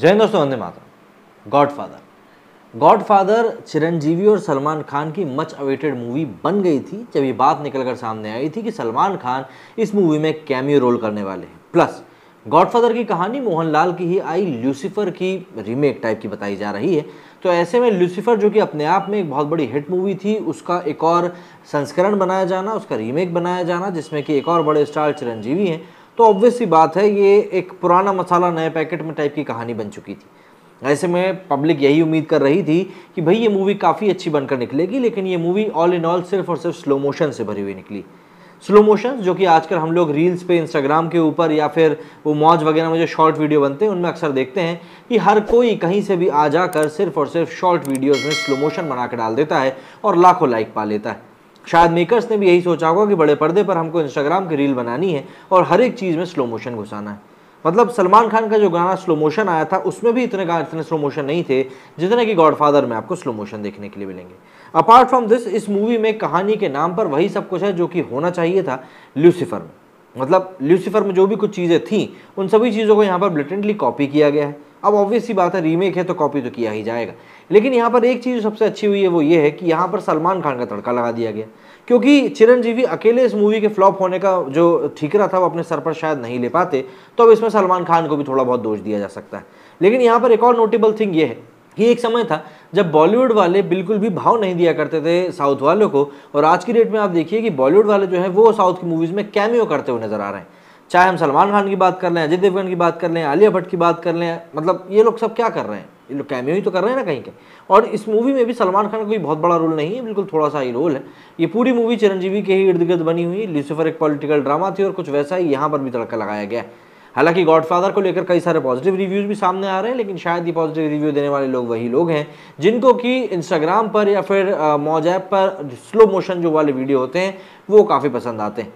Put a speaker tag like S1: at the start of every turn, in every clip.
S1: जय हिंद दोस्तों वंदे मातरम गॉडफादर गॉडफादर चिरंजीवी और सलमान खान की मच अवेटेड मूवी बन गई थी जब ये बात निकलकर सामने आई थी कि सलमान खान इस मूवी में कैमियो रोल करने वाले हैं प्लस गॉडफादर की कहानी मोहनलाल की ही आई लूसीफर की रीमेक टाइप की बताई जा रही है तो ऐसे में लूसीफर जो कि अपने आप में एक बहुत बड़ी हिट मूवी थी उसका एक और संस्करण बनाया जाना उसका रीमेक बनाया जाना जिसमें कि एक और बड़े स्टार चिरंजीवी हैं तो ऑब्वियस सी बात है ये एक पुराना मसाला नए पैकेट में टाइप की कहानी बन चुकी थी ऐसे में पब्लिक यही उम्मीद कर रही थी कि भाई ये मूवी काफ़ी अच्छी बनकर निकलेगी लेकिन ये मूवी ऑल इन ऑल सिर्फ और सिर्फ स्लो मोशन से भरी हुई निकली स्लो मोशन जो कि आजकल हम लोग रील्स पे इंस्टाग्राम के ऊपर या फिर वो मौज वगैरह में जो शॉर्ट वीडियो बनते हैं उनमें अक्सर देखते हैं कि हर कोई कहीं से भी आ जाकर सिर्फ और सिर्फ शॉर्ट वीडियोज़ में स्लो मोशन बना डाल देता है और लाखों लाइक पा लेता है शायद मेकर्स ने भी यही सोचा होगा कि बड़े पर्दे पर हमको इंस्टाग्राम की रील बनानी है और हर एक चीज़ में स्लो मोशन घुसाना है मतलब सलमान खान का जो गाना स्लो मोशन आया था उसमें भी इतने गाने इतने स्लो मोशन नहीं थे जितने कि गॉडफादर में आपको स्लो मोशन देखने के लिए मिलेंगे अपार्ट फ्रॉम दिस इस मूवी में कहानी के नाम पर वही सब कुछ है जो कि होना चाहिए था ल्यूसीफर में मतलब ल्यूसीफर में जो भी कुछ चीज़ें थीं उन सभी चीज़ों को यहाँ पर ब्लिटेंटली कॉपी किया गया है अब ऑब्वियस बात है रीमेक है तो कॉपी तो किया ही जाएगा लेकिन यहाँ पर एक चीज़ सबसे अच्छी हुई है वो ये है कि यहाँ पर सलमान खान का तड़का लगा दिया गया क्योंकि चिरंजीवी अकेले इस मूवी के फ्लॉप होने का जो ठीकरा था वो अपने सर पर शायद नहीं ले पाते तो अब इसमें सलमान खान को भी थोड़ा बहुत दोष दिया जा सकता है लेकिन यहाँ पर एक और नोटेबल थिंग ये है कि एक समय था जब बॉलीवुड वाले बिल्कुल भी भाव नहीं दिया करते थे साउथ वालों को और आज की डेट में आप देखिए कि बॉलीवुड वाले जो है वो साउथ की मूवीज़ में कैमियो करते हुए नजर आ रहे हैं चाहे हम सलमान खान की बात कर लें अजय देवगन की बात कर लें आलिया भट्ट की बात कर लें मतलब ये लोग सब क्या कर रहे हैं ये लोग कैमियो ही तो कर रहे हैं ना कहीं कहीं और इस मूवी में भी सलमान खान का कोई बहुत बड़ा रोल नहीं है बिल्कुल थोड़ा सा ही रोल है ये पूरी मूवी चिरंजीवी के ही इर्द गिर्द बनी हुई लूसीफर एक पॉलिटिकल ड्रामा थी और कुछ वैसा ही यहाँ पर भी तड़का लगाया गया हालांकि गॉडफादर को लेकर कई सारे पॉजिटिव रिव्यूज़ भी सामने आ रहे हैं लेकिन शायद ये पॉजिटिव रिव्यू देने वाले लोग वही लोग हैं जिनको कि इंस्टाग्राम पर या फिर मौज ऐप पर स्लो मोशन जो वाले वीडियो होते हैं वो काफ़ी पसंद आते हैं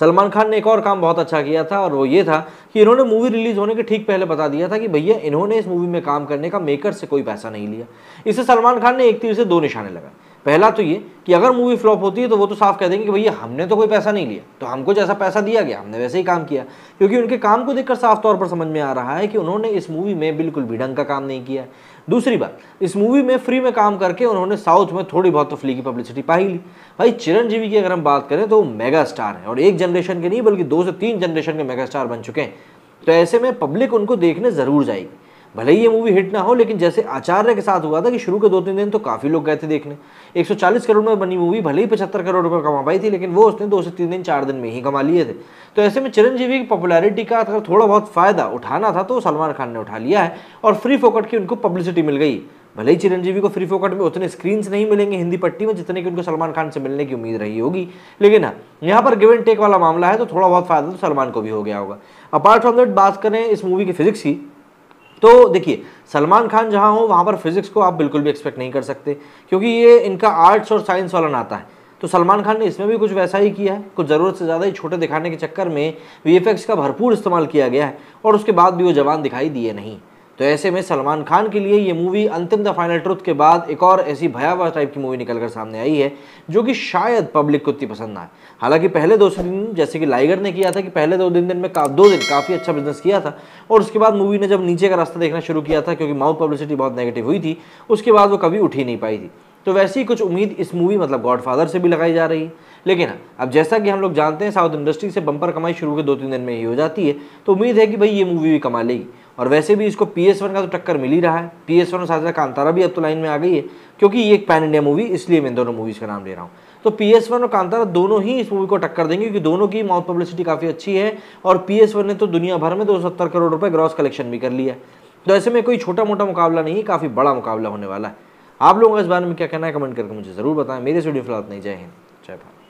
S1: सलमान खान ने एक और काम बहुत अच्छा किया था और वो ये था कि इन्होंने मूवी रिलीज होने के ठीक पहले बता दिया था कि भैया इन्होंने इस मूवी में काम करने का मेकर से कोई पैसा नहीं लिया इससे सलमान खान ने एक तीर से दो निशाने लगाए पहला तो ये कि अगर मूवी फ्लॉप होती है तो वो तो साफ कह देंगे कि भैया हमने तो कोई पैसा नहीं लिया तो हमको जैसा पैसा दिया गया हमने वैसे ही काम किया क्योंकि उनके काम को देखकर साफ तौर पर समझ में आ रहा है कि उन्होंने इस मूवी में बिल्कुल भी ढंग का काम नहीं किया दूसरी बात इस मूवी में फ्री में काम करके उन्होंने साउथ में थोड़ी बहुत तफली तो की पब्लिसिटी पाई ली भाई चिरंजीवी की अगर हम बात करें तो वो मेगा स्टार है और एक जनरेशन के नहीं बल्कि दो से तीन जनरेशन के मेगा स्टार बन चुके हैं तो ऐसे में पब्लिक उनको देखने ज़रूर जाएगी भले ही ये मूवी हिट ना हो लेकिन जैसे आचार्य के साथ हुआ था कि शुरू के दो तीन दिन तो काफ़ी लोग गए थे देखने 140 करोड़ में बनी मूवी भले ही पचहत्तर करोड़ रुपये कमा पाई थी लेकिन वो उसने दो से तीन दिन चार दिन में ही कमा लिए थे तो ऐसे में चिरंजीवी की पॉपुलैरिटी का अगर थोड़ा बहुत फ़ायदा उठाना था तो सलमान खान ने उठा लिया है और फ्री फोकट की उनको पब्लिसिटी मिल गई भले ही चिरंजीवी को फ्री फोकट में उतने स्क्रीन्स नहीं मिलेंगे हिंदी पट्टी में जितने कि उनको सलमान खान से मिलने की उम्मीद रही होगी लेकिन हाँ यहाँ पर गिव एंड टेक वाला मामला है तो थोड़ा बहुत फायदा तो सलमान को भी हो गया होगा अपार्ट फ्रॉम दैट बात करें इस मूवी की फिजिक्स की तो देखिए सलमान खान जहाँ हो वहाँ पर फिजिक्स को आप बिल्कुल भी एक्सपेक्ट नहीं कर सकते क्योंकि ये इनका आर्ट्स और साइंस वाला नाता है तो सलमान खान ने इसमें भी कुछ वैसा ही किया है कुछ ज़रूरत से ज़्यादा ही छोटे दिखाने के चक्कर में वी का भरपूर इस्तेमाल किया गया है और उसके बाद भी वो जवान दिखाई दिए नहीं तो ऐसे में सलमान खान के लिए ये मूवी अंतिम द फाइनल ट्रुथ के बाद एक और ऐसी भयावह टाइप की मूवी निकल कर सामने आई है जो कि शायद पब्लिक को इतनी पसंद ना आए हालांकि पहले दो दिन जैसे कि लाइगर ने किया था कि पहले दो दिन दिन में का, दो दिन काफ़ी अच्छा बिजनेस किया था और उसके बाद मूवी ने जब नीचे का रास्ता देखना शुरू किया था क्योंकि माउथ पब्लिसिटी बहुत नेगेटिव हुई थी उसके बाद वो कभी उठ ही नहीं पाई थी तो वैसी ही कुछ उम्मीद इस मूवी मतलब गॉडफादर से भी लगाई जा रही है लेकिन अब जैसा कि हम लोग जानते हैं साउथ इंडस्ट्री से बम्पर कमाई शुरू के दो तीन दिन में ही हो जाती है तो उम्मीद है कि भाई ये मूवी भी कमा लेगी और वैसे भी इसको पी एस वन का तो टक्कर मिल ही रहा है पी एस वन और साथ कांतारा भी अब तो लाइन में आ गई है क्योंकि ये एक पैन इंडिया मूवी इसलिए मैं दोनों मूवीज़ का नाम ले रहा हूँ तो पी एस वन और कांतारा दोनों ही इस मूवी को टक्कर देंगे क्योंकि दोनों की माउथ पब्लिसिटी काफ़ी अच्छी है और पी एस वन ने तो दुनिया भर में दो सत्तर करोड़ रुपये ग्रॉस कलेक्शन भी कर लिया है तो ऐसे में कोई छोटा मोटा मुकाबला नहीं है काफ़ी बड़ा मुकाबला होने वाला है आप लोगों का इस बारे में क्या कहना है कमेंट करके मुझे ज़रूर बताएं मेरे से वीडियो फिलहाल नहीं जय हिंद जय भारत